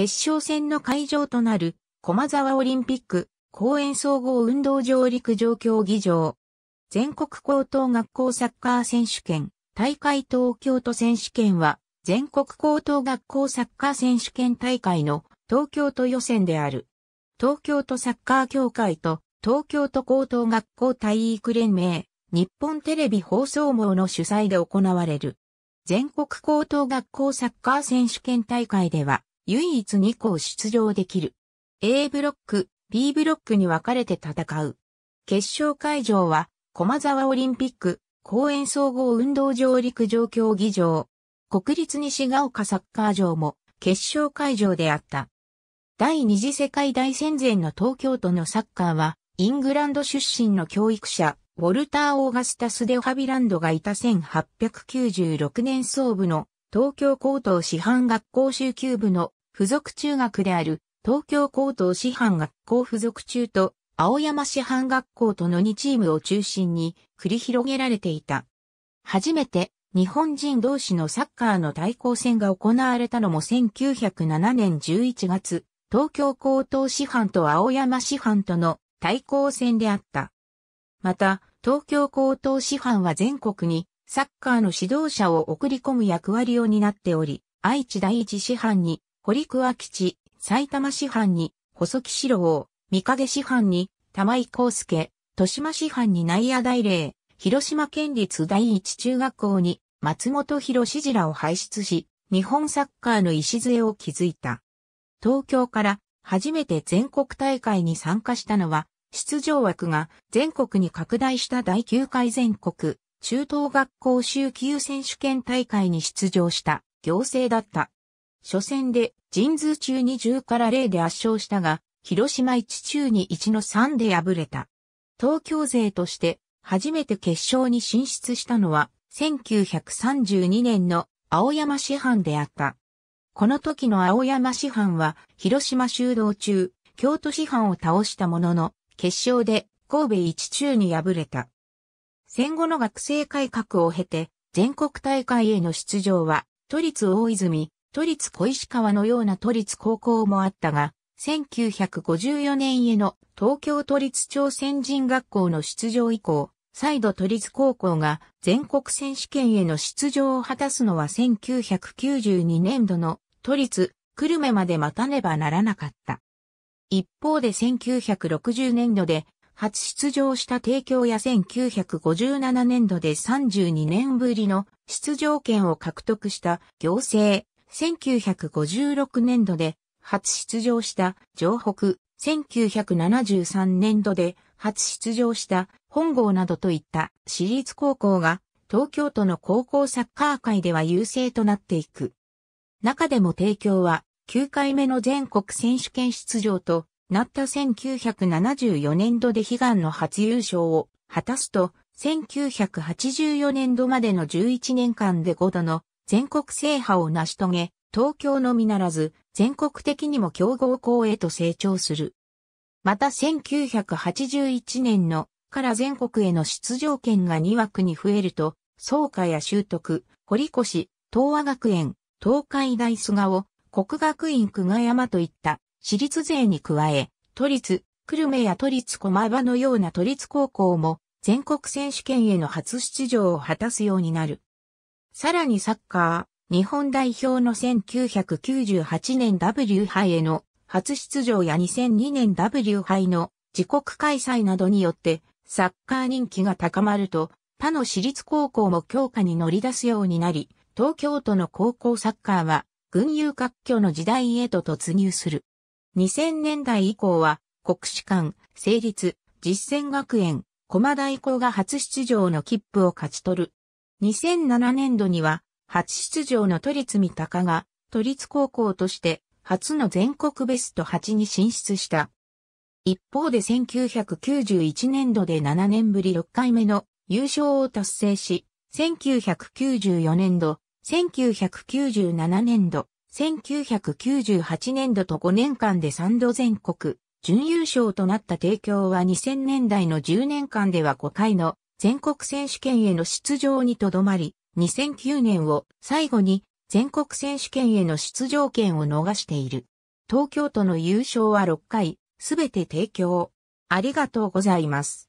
決勝戦の会場となる、駒沢オリンピック、公園総合運動場陸上競技場。全国高等学校サッカー選手権、大会東京都選手権は、全国高等学校サッカー選手権大会の東京都予選である。東京都サッカー協会と東京都高等学校体育連盟、日本テレビ放送網の主催で行われる。全国高等学校サッカー選手権大会では、唯一2校出場できる。A ブロック、B ブロックに分かれて戦う。決勝会場は、駒沢オリンピック、公園総合運動場陸上競技場。国立西ヶ丘サッカー場も決勝会場であった。第二次世界大戦前の東京都のサッカーは、イングランド出身の教育者、ウォルター・オーガスタス・デ・ハビランドがいた1896年総部の東京高等師範学校集級部の付属中学である東京高等師範学校付属中と青山師範学校との2チームを中心に繰り広げられていた。初めて日本人同士のサッカーの対抗戦が行われたのも1907年11月、東京高等師範と青山師範との対抗戦であった。また、東京高等師範は全国にサッカーの指導者を送り込む役割を担っており、愛知第一師範に堀桑吉、埼玉市販に、細木四郎、三影市販に、玉井康介、豊島市販に内野大霊、広島県立第一中学校に、松本博士次らを輩出し、日本サッカーの礎を築いた。東京から初めて全国大会に参加したのは、出場枠が全国に拡大した第9回全国中等学校週級選手権大会に出場した行政だった。初戦で人数中に10から0で圧勝したが、広島1中に1の3で敗れた。東京勢として初めて決勝に進出したのは1932年の青山師範であった。この時の青山師範は広島修道中、京都師範を倒したものの、決勝で神戸一中に敗れた。戦後の学生改革を経て、全国大会への出場は、都立大泉、都立小石川のような都立高校もあったが、1954年への東京都立朝鮮人学校の出場以降、再度都立高校が全国選手権への出場を果たすのは1992年度の都立久留米まで待たねばならなかった。一方で1960年度で初出場した帝京や1957年度で32年ぶりの出場権を獲得した行政1956年度で初出場した城北、1973年度で初出場した本郷などといった私立高校が東京都の高校サッカー界では優勢となっていく。中でも帝京は9回目の全国選手権出場となった1974年度で悲願の初優勝を果たすと1984年度までの11年間で5度の全国制覇を成し遂げ、東京のみならず、全国的にも強豪校へと成長する。また1981年のから全国への出場権が2枠に増えると、創価や修徳、堀越、東和学園、東海大菅生、国学院久我山といった私立勢に加え、都立、久留米や都立駒場のような都立高校も全国選手権への初出場を果たすようになる。さらにサッカー、日本代表の1998年 W 杯への初出場や2002年 W 杯の自国開催などによってサッカー人気が高まると他の私立高校も強化に乗り出すようになり、東京都の高校サッカーは群雄割拠の時代へと突入する。2000年代以降は国士舘、成立、実践学園、駒大校が初出場の切符を勝ち取る2007年度には、初出場の都立三鷹が、都立高校として初の全国ベスト8に進出した。一方で1991年度で7年ぶり6回目の優勝を達成し、1994年度、1997年度、1998年度と5年間で3度全国、準優勝となった提供は2000年代の10年間では5回の全国選手権への出場にとどまり、2009年を最後に全国選手権への出場権を逃している。東京都の優勝は6回、すべて提供。ありがとうございます。